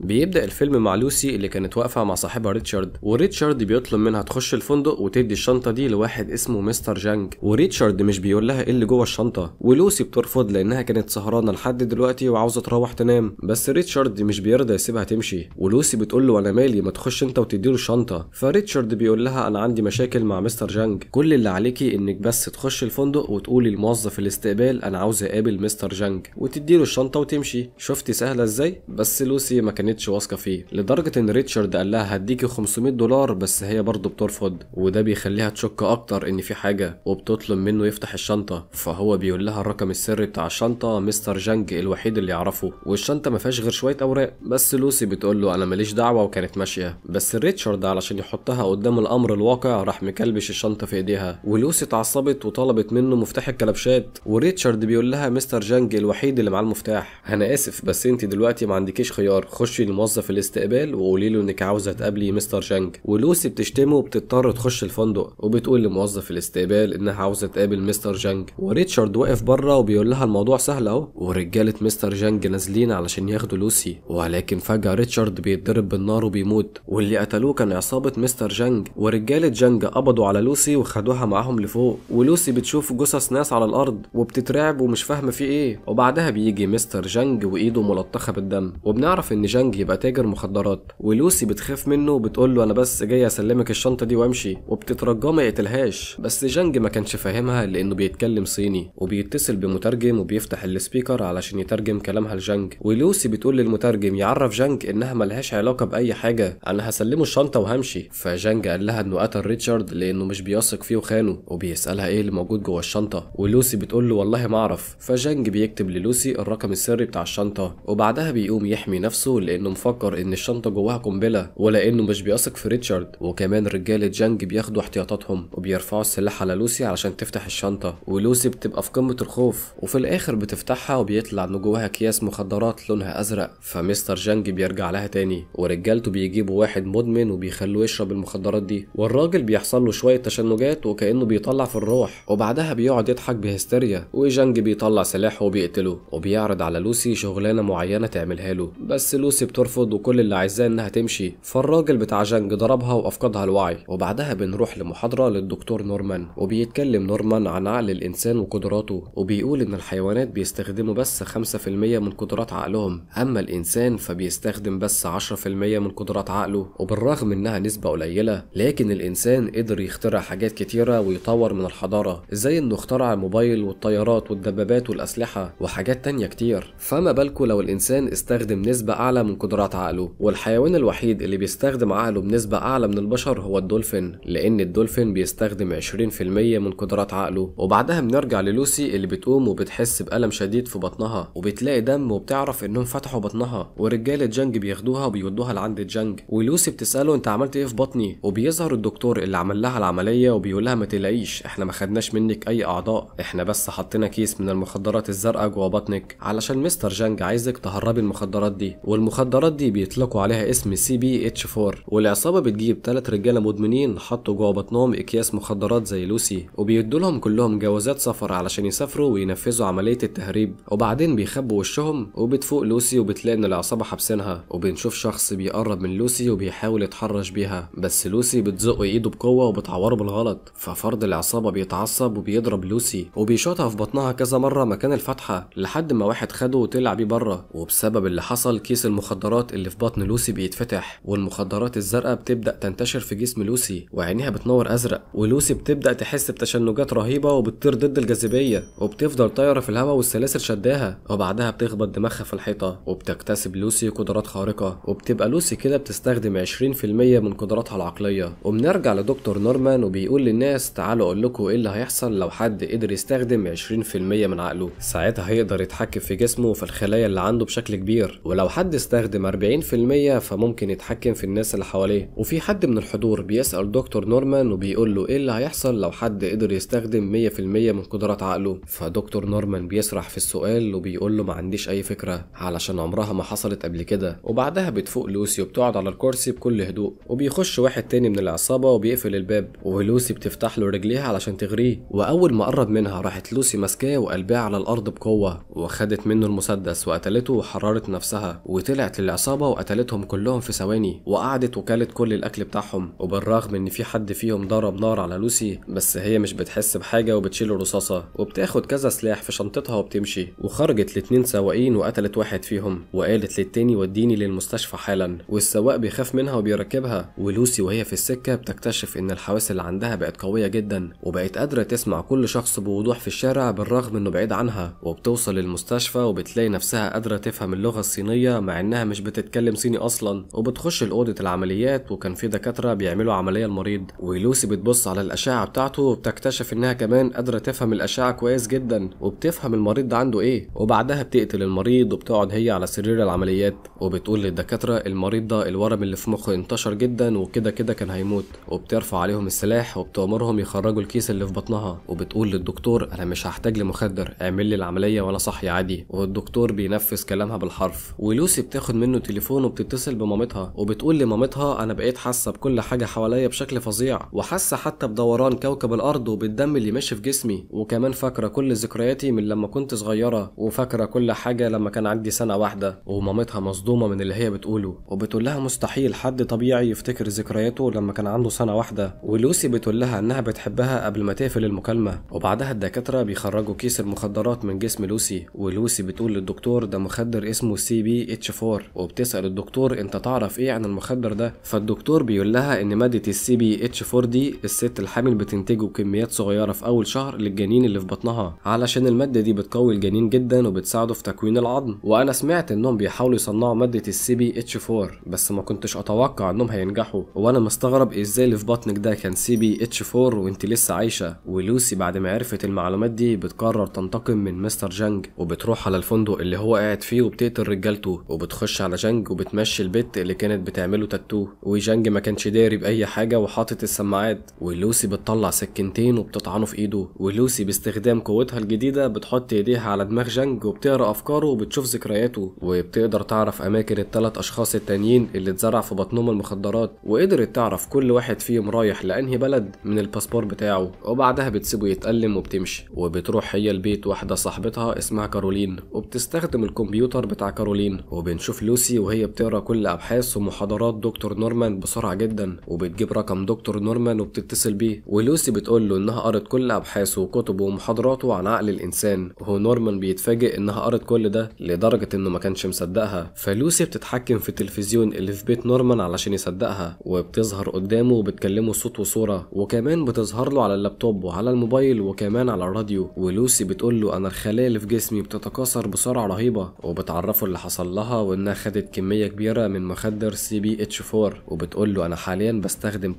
بيبدأ الفيلم مع لوسي اللي كانت واقفة مع صاحبها ريتشارد وريتشارد بيطلب منها تخش الفندق وتدي الشنطة دي لواحد اسمه مستر جانج وريتشارد مش بيقول لها ايه اللي جوه الشنطة ولوسي بترفض لأنها كانت سهرانة لحد دلوقتي وعاوزة تروح تنام بس ريتشارد مش بيرضى يسيبها تمشي ولوسي بتقول له أنا مالي ما تخش أنت وتدي له الشنطة فريتشارد بيقول لها أنا عندي مشاكل مع مستر جانج كل اللي عليكي إنك بس تخش الفندق وتقولي لموظف الاستقبال أنا عاوز أقابل مستر جانج وتدي له الشنطة وتمشي شفتي سهلة إزاي بس لوسي ما كانتش واثقه فيه لدرجه ان ريتشارد قال لها هديكي 500 دولار بس هي برضه بترفض وده بيخليها تشك اكتر ان في حاجه وبتطلب منه يفتح الشنطه فهو بيقول لها الرقم السري بتاع الشنطه مستر جانج الوحيد اللي يعرفه والشنطه ما فيهاش غير شويه اوراق بس لوسي بتقول له انا ماليش دعوه وكانت ماشيه بس ريتشارد علشان يحطها قدام الامر الواقع راح مكلبش الشنطه في ايديها ولوسي اتعصبت وطلبت منه مفتاح الكلبشات وريتشارد بيقول لها مستر جانج الوحيد اللي معاه المفتاح انا اسف بس انت دلوقتي ما عندكيش خيار خش تخشي لموظف الاستقبال وقولي له انك عاوزه تقابلي مستر شانج ولوسي بتشتمه وبتضطر تخش الفندق وبتقول لموظف الاستقبال انها عاوزه تقابل مستر جانج وريتشارد واقف بره وبيقول لها الموضوع سهل اهو ورجاله مستر جانج نازلين علشان ياخدوا لوسي ولكن فجاه ريتشارد بيتضرب بالنار وبيموت واللي قتلوه كان عصابه مستر جانج ورجاله جانج قبضوا على لوسي وخدوها معاهم لفوق ولوسي بتشوف جثث ناس على الارض وبتترعب ومش فاهمه في ايه وبعدها بيجي مستر جانج وايده ملطخه بالدم وبنعرف ان جانج لانج يبقى تاجر مخدرات ولوسي بتخاف منه وبتقول له انا بس جاي اسلمك الشنطه دي وامشي وبتترجاه ما يقتلهاش بس جانج ما كانش فاهمها لانه بيتكلم صيني وبيتصل بمترجم وبيفتح السبيكر علشان يترجم كلامها لجانج ولوسي بتقول للمترجم يعرف جانج انها ملهاش علاقه باي حاجه انا هسلمه الشنطه وهمشي فجانج قال لها انه قتل ريتشارد لانه مش بيثق فيه وخانه وبيسالها ايه اللي موجود جوه الشنطه ولوسي بتقول له والله ما اعرف فجانج بيكتب للوسي الرقم السري بتاع الشنطه وبعدها بيقوم يحمي نفسه لأن لانه مفكر ان الشنطه جواها قنبله ولانه مش بيثق في ريتشارد وكمان رجاله جانج بياخدوا احتياطاتهم وبيرفعوا السلاح على لوسي علشان تفتح الشنطه ولوسي بتبقى في قمه الخوف وفي الاخر بتفتحها وبيطلع ان جواها اكياس مخدرات لونها ازرق فمستر جانج بيرجع لها تاني ورجالته بيجيبوا واحد مدمن وبيخلوه يشرب المخدرات دي والراجل بيحصل له شويه تشنجات وكانه بيطلع في الروح وبعدها بيقعد يضحك بهستيريا وجانج بيطلع سلاحه وبيقتله وبيعرض على لوسي شغلانه معينه تعملها له بس لوسي بترفض وكل اللي عايزاه انها تمشي فالراجل بتاع جانج ضربها وافقدها الوعي وبعدها بنروح لمحاضره للدكتور نورمان وبيتكلم نورمان عن عقل الانسان وقدراته وبيقول ان الحيوانات بيستخدموا بس 5% من قدرات عقلهم اما الانسان فبيستخدم بس 10% من قدرات عقله وبالرغم انها نسبه قليله لكن الانسان قدر يخترع حاجات كتيره ويطور من الحضاره زي انه اخترع الموبايل والطيارات والدبابات والاسلحه وحاجات تانية كتير فما بالكم لو الانسان استخدم نسبه اعلى من من قدرات عقله والحيوان الوحيد اللي بيستخدم عقله بنسبة أعلى من البشر هو الدولفين لأن الدولفين بيستخدم 20% من قدرات عقله وبعدها بنرجع للوسي اللي بتقوم وبتحس بألم شديد في بطنها وبتلاقي دم وبتعرف إنهم فتحوا بطنها ورجالة جانج بياخدوها وبيودوها لعند جانج ولوسي بتسأله أنت عملت إيه في بطني وبيظهر الدكتور اللي عمل لها العملية وبيقولها ما تلاقيش إحنا ما خدناش منك أي أعضاء إحنا بس حطينا كيس من المخدرات الزرقاء جوا بطنك علشان مستر جانج عايزك تهربي المخدرات دي والمخدرات المخدرات دي بيطلقوا عليها اسم سي بي اتش 4 والعصابه بتجيب ثلاث رجاله مدمنين حطوا جوه بطنهم اكياس مخدرات زي لوسي وبيدوا لهم كلهم جوازات سفر علشان يسافروا وينفذوا عمليه التهريب وبعدين بيخبوا وشهم وبتفوق لوسي وبتلاقي ان العصابه حابسينها وبنشوف شخص بيقرب من لوسي وبيحاول يتحرش بيها بس لوسي بتزق ايده بقوه وبتعوره بالغلط ففرد العصابه بيتعصب وبيضرب لوسي وبيشوطها في بطنها كذا مره مكان الفتحه لحد ما واحد خده وطلع بيه بره وبسبب اللي حصل كيس المخدرات المخدرات اللي في بطن لوسي بيتفتح والمخدرات الزرقاء بتبدا تنتشر في جسم لوسي وعينيها بتنور ازرق ولوسي بتبدا تحس بتشنجات رهيبه وبتطير ضد الجاذبيه وبتفضل طايره في الهواء والسلاسل شداها وبعدها بتخبط دماغها في الحيطه وبتكتسب لوسي قدرات خارقه وبتبقى لوسي كده بتستخدم 20% من قدراتها العقليه وبنرجع لدكتور نورمان وبيقول للناس تعالوا اقول لكم ايه اللي هيحصل لو حد قدر يستخدم 20% من عقله ساعتها هيقدر يتحكم في جسمه وفي الخلايا اللي عنده بشكل كبير ولو حد استخدم المستخدم 40% فممكن يتحكم في الناس اللي حواليه وفي حد من الحضور بيسأل دكتور نورمان وبيقول له ايه اللي هيحصل لو حد قدر يستخدم 100% من قدرات عقله فدكتور نورمان بيسرح في السؤال وبيقول له ما عنديش اي فكرة علشان عمرها ما حصلت قبل كده وبعدها بتفوق لوسي وبتقعد على الكرسي بكل هدوء وبيخش واحد تاني من العصابة وبيقفل الباب ولوسي بتفتح له رجليها علشان تغريه وأول ما قرب منها راحت لوسي ماسكاه وقلبها على الأرض بقوة وخدت منه المسدس وقتلته وحررت نفسها وطلع رجعت للعصابة وقتلتهم كلهم في ثواني وقعدت وكلت كل الأكل بتاعهم وبالرغم إن في حد فيهم ضرب نار على لوسي بس هي مش بتحس بحاجة وبتشيل الرصاصة وبتاخد كذا سلاح في شنطتها وبتمشي وخرجت لاتنين سواقين وقتلت واحد فيهم وقالت للتاني وديني للمستشفى حالا والسواق بيخاف منها وبيركبها ولوسي وهي في السكة بتكتشف إن الحواس اللي عندها بقت قوية جدا وبقت قادرة تسمع كل شخص بوضوح في الشارع بالرغم إنه بعيد عنها وبتوصل للمستشفى وبتلاقي نفسها قادرة تفهم اللغة الصينية مع إنها انها مش بتتكلم صيني اصلا وبتخش الاوضه العمليات وكان في دكاتره بيعملوا عمليه المريض ولوسي بتبص على الاشعه بتاعته وبتكتشف انها كمان قادره تفهم الاشعه كويس جدا وبتفهم المريض ده عنده ايه وبعدها بتقتل المريض وبتقعد هي على سرير العمليات وبتقول للدكاتره المريض ده الورم اللي في مخه انتشر جدا وكده كده كان هيموت وبترفع عليهم السلاح وبتأمرهم يخرجوا الكيس اللي في بطنها وبتقول للدكتور انا مش هحتاج لمخدر اعمل لي العمليه وانا صحي عادي والدكتور بينفذ كلامها بالحرف ولوسي بتخ بتاخد منه تليفون وبتتصل بمامتها وبتقول لمامتها انا بقيت حاسه بكل حاجه حواليا بشكل فظيع وحاسه حتى بدوران كوكب الارض وبالدم اللي ماشي في جسمي وكمان فاكره كل ذكرياتي من لما كنت صغيره وفاكره كل حاجه لما كان عندي سنه واحده ومامتها مصدومه من اللي هي بتقوله وبتقول لها مستحيل حد طبيعي يفتكر ذكرياته لما كان عنده سنه واحده ولوسي بتقول لها انها بتحبها قبل ما تقفل المكالمه وبعدها الدكاتره بيخرجوا كيس المخدرات من جسم لوسي ولوسي بتقول للدكتور ده مخدر اسمه سي بي اتش 4 الدكتور وبتسال الدكتور انت تعرف ايه عن المخدر ده فالدكتور بيقول لها ان ماده السي بي اتش 4 دي الست الحامل بتنتجه بكميات صغيره في اول شهر للجنين اللي في بطنها علشان الماده دي بتقوي الجنين جدا وبتساعده في تكوين العظم وانا سمعت انهم بيحاولوا يصنعوا ماده السي بي اتش 4 بس ما كنتش اتوقع انهم هينجحوا وانا مستغرب ازاي اللي في بطنك ده كان سي بي اتش 4 وانت لسه عايشه ولوسي بعد ما عرفت المعلومات دي بتقرر تنتقم من مستر جانج وبتروح على الفندق اللي هو قاعد فيه وبتقتل رجالته وبتخش بتخش على جانج وبتمشي البت اللي كانت بتعمله تاتو وجانج ما كانش داري باي حاجه وحاطط السماعات ولوسي بتطلع سكنتين وبتطعنه في ايده ولوسي باستخدام قوتها الجديده بتحط ايديها على دماغ جانج وبتقرا افكاره وبتشوف ذكرياته وبتقدر تعرف اماكن الثلاث اشخاص التانيين اللي اتزرع في بطنهم المخدرات وقدرت تعرف كل واحد فيهم رايح لانهي بلد من الباسبور بتاعه وبعدها بتسيبه يتألم وبتمشي وبتروح هي البيت واحده صاحبتها اسمها كارولين وبتستخدم الكمبيوتر بتاع كارولين وبنشوف بتشوف لوسي وهي بتقرا كل ابحاث ومحاضرات دكتور نورمان بسرعه جدا وبتجيب رقم دكتور نورمان وبتتصل بيه ولوسي بتقول له انها قرت كل ابحاثه وكتبه ومحاضراته عن عقل الانسان وهو نورمان بيتفاجئ انها قرت كل ده لدرجه انه ما كانش مصدقها فلوسي بتتحكم في التلفزيون اللي في بيت نورمان علشان يصدقها وبتظهر قدامه وبتكلمه صوت وصوره وكمان بتظهر له على اللابتوب وعلى الموبايل وكمان على الراديو ولوسي بتقول له انا الخلايا اللي في جسمي بتتكاثر بسرعه رهيبه وبتعرفه اللي حصل لها وان انها خدت كمية كبيرة من مخدر سي بي اتش 4 وبتقول له انا حاليا بستخدم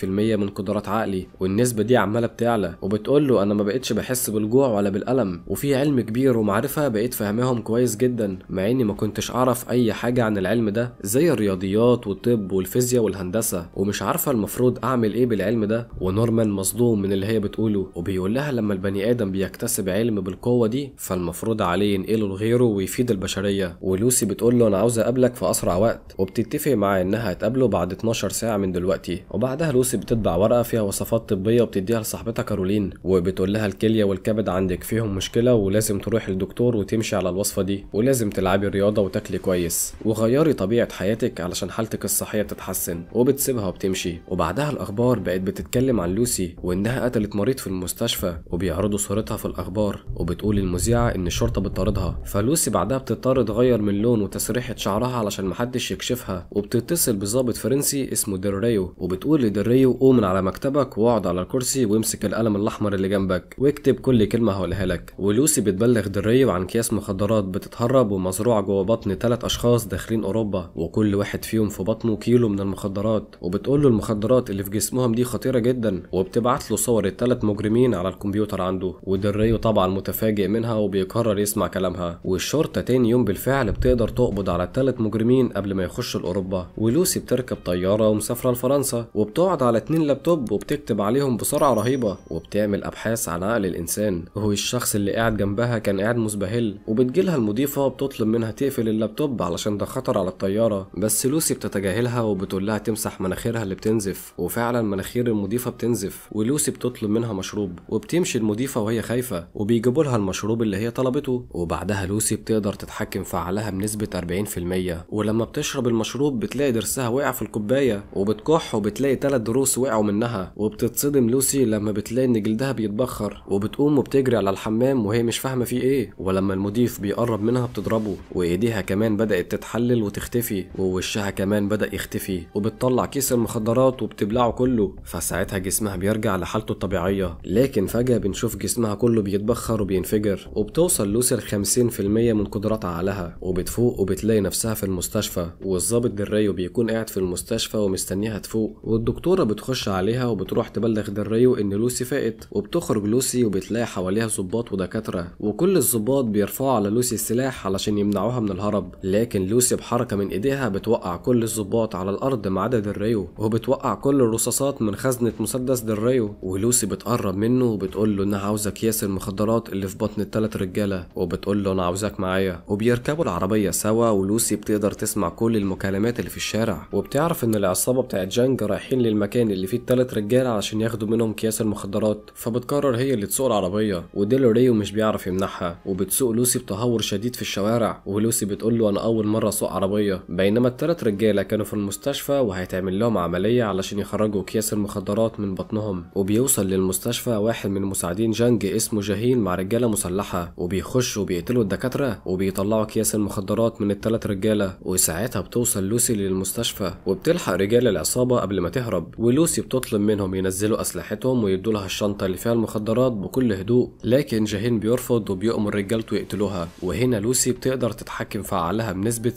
28% من قدرات عقلي والنسبة دي عمالة بتعلى وبتقول له انا ما بقتش بحس بالجوع ولا بالالم وفي علم كبير ومعرفة بقيت فاهماهم كويس جدا مع اني ما كنتش اعرف اي حاجة عن العلم ده زي الرياضيات والطب والفيزياء والهندسة ومش عارفة المفروض اعمل ايه بالعلم ده ونورمان مصدوم من اللي هي بتقوله وبيقول لها لما البني ادم بيكتسب علم بالقوة دي فالمفروض عليه ينقله لغيره ويفيد البشرية ولوسي بتقول له انا عاوز اقابلك في اسرع وقت وبتتفق معاه انها هتقابله بعد 12 ساعه من دلوقتي وبعدها لوسي بتطبع ورقه فيها وصفات طبيه وبتديها لصاحبتها كارولين وبتقول لها الكليه والكبد عندك فيهم مشكله ولازم تروح للدكتور وتمشي على الوصفه دي ولازم تلعبي رياضه وتاكلي كويس وغيري طبيعه حياتك علشان حالتك الصحيه تتحسن وبتسيبها وبتمشي وبعدها الاخبار بقت بتتكلم عن لوسي وانها قتلت مريض في المستشفى وبيعرضوا صورتها في الاخبار وبتقول المذيعه ان الشرطه بتطاردها فلوسي بعدها بتضطر تغير من لون القانون وتسريحة شعرها علشان محدش يكشفها وبتتصل بظابط فرنسي اسمه دريو وبتقول لدريو قوم من على مكتبك واقعد على الكرسي وامسك القلم الاحمر اللي جنبك واكتب كل كلمة هقولها لك ولوسي بتبلغ دريو عن اكياس مخدرات بتتهرب ومزروعة جوه بطن ثلاث اشخاص داخلين اوروبا وكل واحد فيهم في بطنه كيلو من المخدرات وبتقول له المخدرات اللي في جسمهم دي خطيرة جدا وبتبعت له صور الثلاث مجرمين على الكمبيوتر عنده ودريو طبعا متفاجئ منها وبيقرر يسمع كلامها والشرطة تاني يوم بالفعل بتقدر بتقدر تقبض على التلات مجرمين قبل ما يخشوا لأوروبا ولوسي بتركب طيارة ومسافرة لفرنسا وبتقعد على اتنين لابتوب وبتكتب عليهم بسرعة رهيبة وبتعمل أبحاث عن عقل الإنسان هو الشخص اللي قاعد جنبها كان قاعد مزبهل وبتجيلها المضيفة بتطلب منها تقفل اللابتوب علشان ده خطر على الطيارة بس لوسي بتتجاهلها وبتقول لها تمسح مناخيرها اللي بتنزف وفعلا مناخير المضيفة بتنزف ولوسي بتطلب منها مشروب وبتمشي المضيفة وهي خايفة وبيجيبوا لها المشروب اللي هي طلبته وبعدها لوسي بتقدر تتحكم في عقلها بنسبة بنسبة 40% ولما بتشرب المشروب بتلاقي ضرسها وقع في الكوباية وبتكح وبتلاقي تلات ضروس وقعوا منها وبتتصدم لوسي لما بتلاقي ان جلدها بيتبخر وبتقوم وبتجري على الحمام وهي مش فاهمة فيه ايه ولما المضيف بيقرب منها بتضربه وايديها كمان بدأت تتحلل وتختفي ووشها كمان بدأ يختفي وبتطلع كيس المخدرات وبتبلعه كله فساعتها جسمها بيرجع لحالته الطبيعية لكن فجأة بنشوف جسمها كله بيتبخر وبينفجر وبتوصل لوسي ل 50% من قدرات عقلها وبتفوق تفوق وبتلاقي نفسها في المستشفى والظابط دريو بيكون قاعد في المستشفى ومستنيها تفوق والدكتورة بتخش عليها وبتروح تبلغ دريو إن لوسي فاقت وبتخرج لوسي وبتلاقي حواليها ظباط ودكاترة وكل الظباط بيرفعوا على لوسي السلاح علشان يمنعوها من الهرب لكن لوسي بحركة من إيديها بتوقع كل الظباط على الأرض ما عدا دريو وبتوقع كل الرصاصات من خزنة مسدس دريو ولوسي بتقرب منه وبتقول له إنها عاوزة أكياس المخدرات اللي في بطن الثلاث رجالة وبتقول له أنا عاوزاك معايا وبيركبوا العربية سوا ولوسي بتقدر تسمع كل المكالمات اللي في الشارع وبتعرف ان العصابه بتاعت جانج رايحين للمكان اللي فيه الثلاث رجاله عشان ياخدوا منهم اكياس المخدرات فبتقرر هي اللي تسوق العربيه وديلوريو ريو مش بيعرف يمنعها وبتسوق لوسي بتهور شديد في الشوارع ولوسي بتقول له انا اول مره اسوق عربيه بينما الثلاث رجاله كانوا في المستشفى وهيتعمل لهم عمليه علشان يخرجوا اكياس المخدرات من بطنهم وبيوصل للمستشفى واحد من مساعدين جانج اسمه جاهين مع رجاله مسلحه وبيخشوا وبيقتلوا الدكاتره وبيطلعوا اكياس المخدرات انتقالات من التلات رجالة وساعتها بتوصل لوسي للمستشفى وبتلحق رجال العصابة قبل ما تهرب ولوسي بتطلب منهم ينزلوا أسلحتهم ويدوا لها الشنطة اللي فيها المخدرات بكل هدوء لكن جاهين بيرفض وبيؤمر رجالته يقتلوها وهنا لوسي بتقدر تتحكم في عقلها بنسبة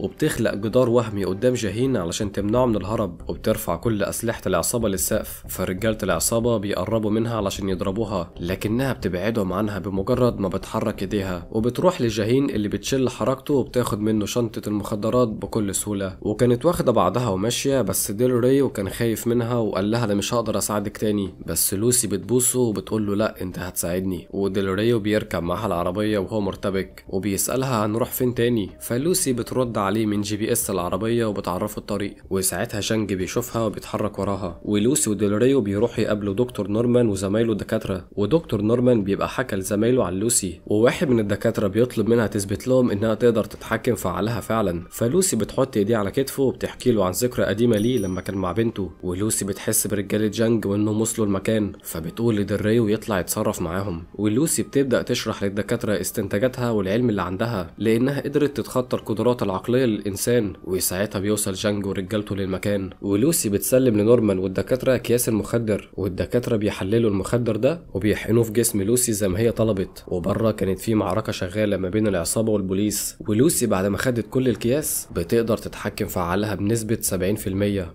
60% وبتخلق جدار وهمي قدام جاهين علشان تمنعه من الهرب وبترفع كل أسلحة العصابة للسقف فرجالة العصابة بيقربوا منها علشان يضربوها لكنها بتبعدهم عنها بمجرد ما بتحرك ايديها وبتروح لجاهين اللي بتشل حركته وبتاخد منه شنطة المخدرات بكل سهولة وكانت واخدة بعضها وماشية بس ديل ري وكان خايف منها وقال لها أنا مش هقدر اساعدك تاني بس لوسي بتبوسه وبتقول له لا انت هتساعدني وديل ري بيركب معاها العربية وهو مرتبك وبيسألها هنروح فين تاني فلوسي بترد عليه من جي بي اس العربية وبتعرفه الطريق وساعتها شانج بيشوفها وبيتحرك وراها ولوسي ري بيروحوا يقابلوا دكتور نورمان وزمايله الدكاترة ودكتور نورمان بيبقى حكى لزمايله عن لوسي وواحد من الدكاترة بيطلب منها تثبت لهم ان انها تقدر تتحكم في عقلها فعلا فلوسي بتحط ايديه على كتفه وبتحكي له عن ذكرى قديمه ليه لما كان مع بنته ولوسي بتحس برجاله جانج وانهم وصلوا المكان فبتقول لدري ويطلع يتصرف معاهم ولوسي بتبدا تشرح للدكاتره استنتاجاتها والعلم اللي عندها لانها قدرت تتخطى القدرات العقليه للانسان وساعتها بيوصل جانج ورجالته للمكان ولوسي بتسلم لنورمان والدكاتره اكياس المخدر والدكاتره بيحللوا المخدر ده وبيحقنوه في جسم لوسي زي ما هي طلبت وبره كانت في معركه شغاله ما بين العصابه والبوليس الكيس ولوسي بعد ما خدت كل الكياس بتقدر تتحكم في عقلها بنسبة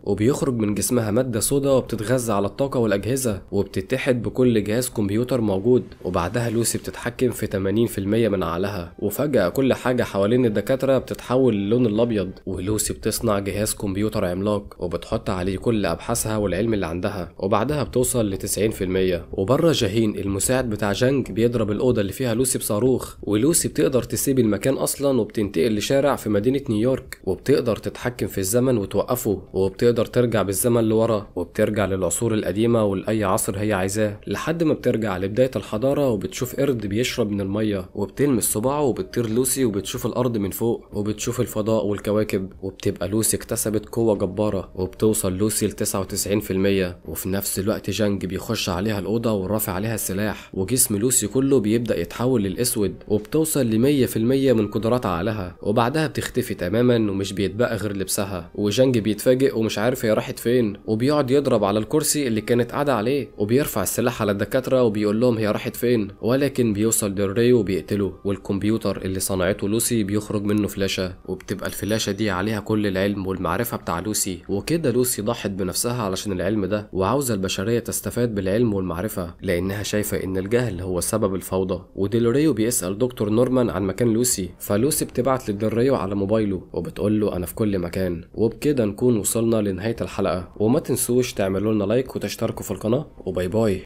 70% وبيخرج من جسمها مادة سودا وبتتغذى على الطاقة والأجهزة وبتتحد بكل جهاز كمبيوتر موجود وبعدها لوسي بتتحكم في 80% من عقلها وفجأة كل حاجة حوالين الدكاترة بتتحول للون الأبيض ولوسي بتصنع جهاز كمبيوتر عملاق وبتحط عليه كل أبحاثها والعلم اللي عندها وبعدها بتوصل ل 90% وبره جاهين المساعد بتاع جانج بيضرب الأوضة اللي فيها لوسي بصاروخ ولوسي بتقدر تسيب المكان أصلا أصلا وبتنتقل لشارع في مدينة نيويورك وبتقدر تتحكم في الزمن وتوقفه وبتقدر ترجع بالزمن لورا وبترجع للعصور القديمة ولأي عصر هي عايزاه لحد ما بترجع لبداية الحضارة وبتشوف قرد بيشرب من المية وبتلمس صباعه وبتطير لوسي وبتشوف الأرض من فوق وبتشوف الفضاء والكواكب وبتبقى لوسي اكتسبت قوة جبارة وبتوصل لوسي ل 99% وفي نفس الوقت جانج بيخش عليها الأوضة ورافع عليها السلاح وجسم لوسي كله بيبدأ يتحول للأسود وبتوصل ل 100% من قدرة القدرات عقلها وبعدها بتختفي تماما ومش بيتبقى غير لبسها وجانج بيتفاجئ ومش عارف هي راحت فين وبيقعد يضرب على الكرسي اللي كانت قاعده عليه وبيرفع السلاح على الدكاتره وبيقول لهم هي راحت فين ولكن بيوصل دري وبيقتله والكمبيوتر اللي صنعته لوسي بيخرج منه فلاشه وبتبقى الفلاشه دي عليها كل العلم والمعرفه بتاع لوسي وكده لوسي ضحت بنفسها علشان العلم ده وعاوزه البشريه تستفاد بالعلم والمعرفه لانها شايفه ان الجهل هو سبب الفوضى وديلوريو بيسال دكتور نورمان عن مكان لوسي ف فلوسي بتبعت للدريو على موبايله وبتقول له أنا في كل مكان وبكده نكون وصلنا لنهاية الحلقة وما تنسوش تعملوا لنا لايك وتشتركوا في القناة وباي باي